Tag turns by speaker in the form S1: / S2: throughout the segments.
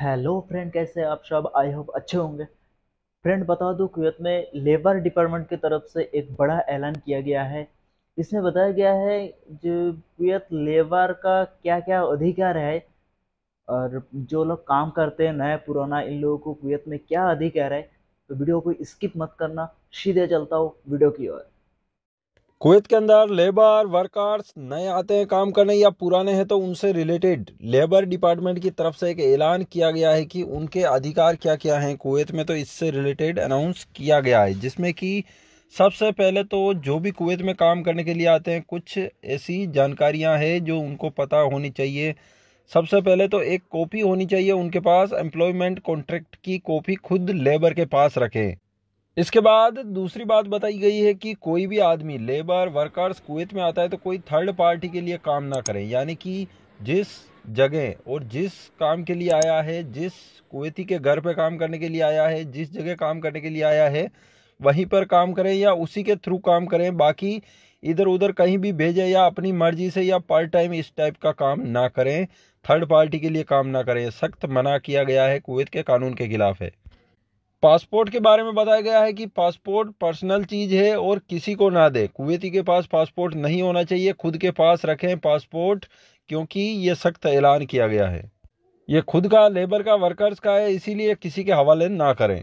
S1: hello friend कैसे आप सब आई होप अच्छे होंगे फ्रेंड बता दूं कुवैत में लेबर डिपार्टमेंट की तरफ से एक बड़ा ऐलान किया गया है इसमें बताया गया है जो कुवैत लेबर का क्या क्या अधिकार है और जो लोग काम करते हैं नया पुराना इन लोगों को कुवैत में क्या अधिकार है तो वीडियो को स्किप मत करना सीधे चलता हो वीडियो की ओर
S2: कुवैत के अंदर लेबर वर्कर्स नए आते हैं काम करने या पुराने हैं तो उनसे रिलेटेड लेबर डिपार्टमेंट की तरफ से एक ऐलान किया गया है कि उनके अधिकार क्या क्या हैं कुवैत में तो इससे रिलेटेड अनाउंस किया गया है जिसमें कि सबसे पहले तो जो भी कुवैत में काम करने के लिए आते हैं कुछ ऐसी जानकारियाँ हैं जो उनको पता होनी चाहिए सबसे पहले तो एक कॉपी होनी चाहिए उनके पास एम्प्लॉयमेंट कॉन्ट्रैक्ट की कॉपी खुद लेबर के पास रखें इसके बाद दूसरी बात बताई गई है कि कोई भी आदमी लेबर वर्कर्स कुवैत में आता है तो कोई थर्ड पार्टी के लिए काम ना करें यानी कि जिस जगह और जिस काम के लिए आया है जिस कुवैती के घर पे काम करने के लिए आया है जिस जगह काम करने के लिए आया है वहीं पर काम करें या उसी के थ्रू काम करें बाकी इधर उधर कहीं भी भेजें या अपनी मर्जी से या पार्ट टाइम इस टाइप का काम ना करें थर्ड पार्टी के लिए काम ना करें सख्त मना किया गया है कुवैत के कानून के खिलाफ है पासपोर्ट के बारे में बताया गया है कि पासपोर्ट पर्सनल चीज है और किसी को ना दे कुवैती के पास पासपोर्ट नहीं होना चाहिए खुद के पास रखें पासपोर्ट क्योंकि ये सख्त ऐलान किया गया है ये खुद का लेबर का वर्कर्स का है इसीलिए किसी के हवाले ना करें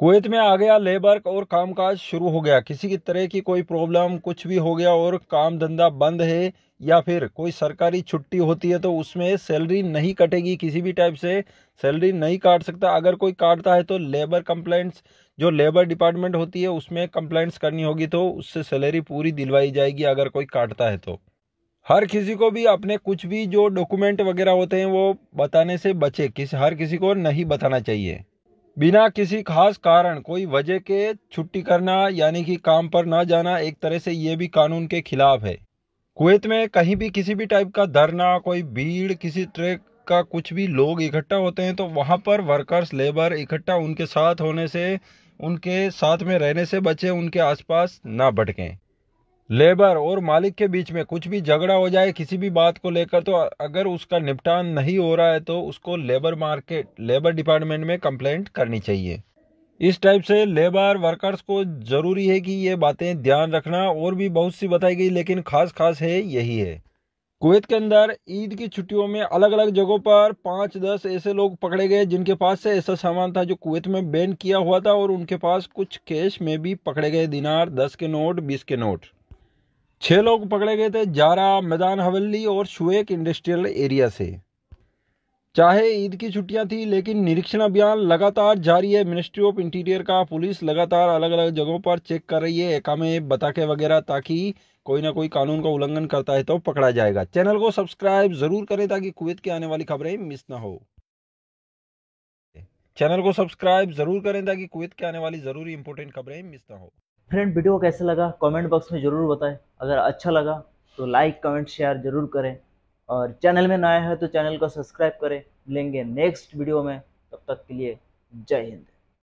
S2: कुवैत में आ गया लेबर और कामकाज शुरू हो गया किसी की तरह की कोई प्रॉब्लम कुछ भी हो गया और काम धंधा बंद है या फिर कोई सरकारी छुट्टी होती है तो उसमें सैलरी नहीं कटेगी किसी भी टाइप से सैलरी नहीं काट सकता अगर कोई काटता है तो लेबर कंप्लेंट्स जो लेबर डिपार्टमेंट होती है उसमें कंप्लेंट्स करनी होगी तो उससे सैलरी पूरी दिलवाई जाएगी अगर कोई काटता है तो हर किसी को भी अपने कुछ भी जो डॉक्यूमेंट वगैरह होते हैं वो बताने से बचे किस हर किसी को नहीं बताना चाहिए बिना किसी खास कारण कोई वजह के छुट्टी करना यानी कि काम पर ना जाना एक तरह से ये भी कानून के खिलाफ है कुवैत में कहीं भी किसी भी टाइप का धरना कोई भीड़ किसी ट्रैक का कुछ भी लोग इकट्ठा होते हैं तो वहाँ पर वर्कर्स लेबर इकट्ठा उनके साथ होने से उनके साथ में रहने से बचे उनके आसपास ना भटकें लेबर और मालिक के बीच में कुछ भी झगड़ा हो जाए किसी भी बात को लेकर तो अगर उसका निपटान नहीं हो रहा है तो उसको लेबर मार्केट लेबर डिपार्टमेंट में कंप्लेंट करनी चाहिए इस टाइप से लेबर वर्कर्स को ज़रूरी है कि ये बातें ध्यान रखना और भी बहुत सी बताई गई लेकिन खास खास है यही है कुवैत के अंदर ईद की छुट्टियों में अलग अलग जगहों पर पाँच दस ऐसे लोग पकड़े गए जिनके पास से ऐसा सामान था जो कुवैत में बैन किया हुआ था और उनके पास कुछ कैश में भी पकड़े गए दिनार दस के नोट बीस के नोट छह लोग पकड़े गए थे जारा मैदान हवेली और शुएक इंडस्ट्रियल एरिया से चाहे ईद की छुट्टियां थी लेकिन निरीक्षण अभियान लगातार जारी है मिनिस्ट्री ऑफ इंटीरियर का पुलिस लगातार अलग अलग जगहों पर चेक कर रही है एकामे बताके वगैरह ताकि कोई ना कोई कानून का उल्लंघन करता है तो पकड़ा जाएगा चैनल को सब्सक्राइब जरूर करें ताकि कुवैत की आने वाली खबरें मिस ना हो चैनल को सब्सक्राइब जरूर करें ताकि कुवैत की आने वाली जरूरी इंपोर्टेंट खबरें मिस ना हो
S1: फ्रेंड वीडियो कैसा लगा कमेंट बॉक्स में ज़रूर बताएं अगर अच्छा लगा तो लाइक कमेंट शेयर ज़रूर करें और चैनल में नया है तो चैनल को सब्सक्राइब करें मिलेंगे नेक्स्ट वीडियो में तब तक के लिए जय हिंद